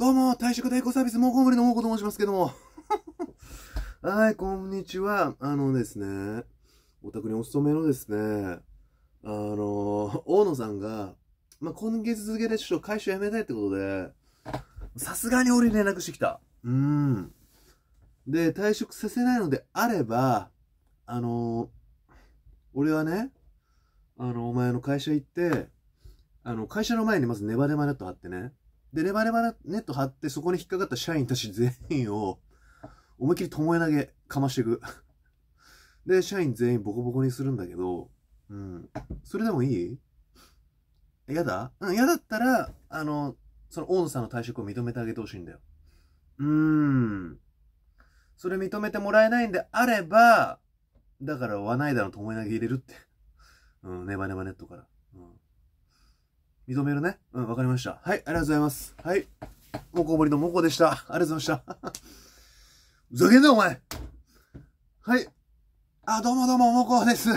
どうも、退職代行サービス、モうこむのモうと申しますけども。はい、こんにちは。あのですね、お宅にお勤めのですね、あの、大野さんが、まあ、今月続けてちょっと会社辞めたいってことで、さすがに俺に連絡してきた。うん。で、退職させないのであれば、あの、俺はね、あの、お前の会社行って、あの、会社の前にまずネバネバネット貼ってね、で、ネバネバネット張って、そこに引っかかった社員たち全員を、思いっきり巴投げかましていく。で、社員全員ボコボコにするんだけど、うん。それでもいい嫌だうん、嫌だったら、あの、その大野さんの退職を認めてあげてほしいんだよ。うーん。それ認めてもらえないんであれば、だから、ワナイダの巴投げ入れるって。うん、ネバネバネットから。うん。認めるね。うん、わかりました。はい、ありがとうございます。はい。もこもりのもこでした。ありがとうございました。ふざけんな、お前はい。あ、どうもどうも、もこです。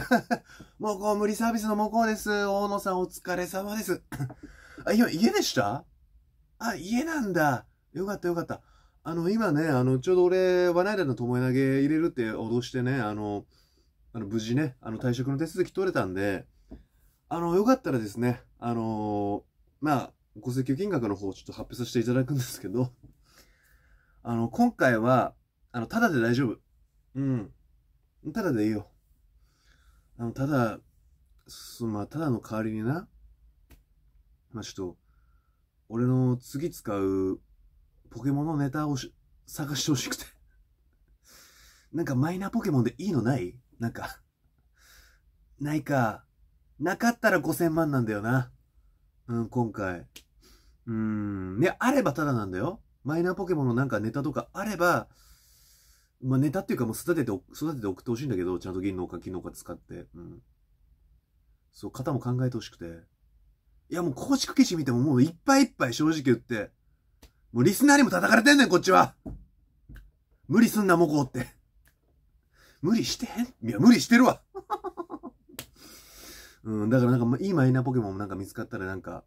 も こ無理サービスのもこです。大野さんお疲れ様です。あ、今、家でしたあ、家なんだ。よかったよかった。あの、今ね、あの、ちょうど俺、ワナイダの巴投げ入れるって脅してね、あの、あの無事ね、あの、退職の手続き取れたんで、あの、よかったらですね、あのー、まあ、ご請求金額の方をちょっと発表させていただくんですけど、あの、今回は、あの、ただで大丈夫。うん。ただでいいよ。あの、ただ、そまあ、ただの代わりにな、まあ、ちょっと、俺の次使うポケモンのネタをし探してほしくて。なんかマイナーポケモンでいいのないなんか、ないか。なかったら5000万なんだよな。うん、今回。うーん、ね、あればただなんだよ。マイナーポケモンのなんかネタとかあれば、まあ、ネタっていうかもう育てて、育てて送ってほしいんだけど、ちゃんと銀のか金のか使って。うん。そう、型も考えてほしくて。いや、もう公式記事見てももういっぱいいっぱい正直言って。もうリスナーにも叩かれてんねん、こっちは無理すんな、もうこうって。無理してへんいや、無理してるわ。うん、だからなんか、いいマイナーポケモンもなんか見つかったらなんか、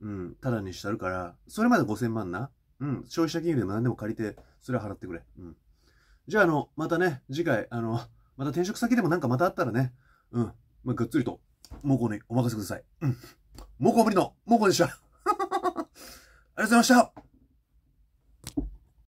うん、ただにしてあるから、それまで5000万な。うん、消費者金融でも何でも借りて、それは払ってくれ。うん。じゃあ、あの、またね、次回、あの、また転職先でもなんかまたあったらね、うん、まあ、っつりと、猛攻にお任せください。うん。猛攻ぶりの猛攻でした。ありがとうございました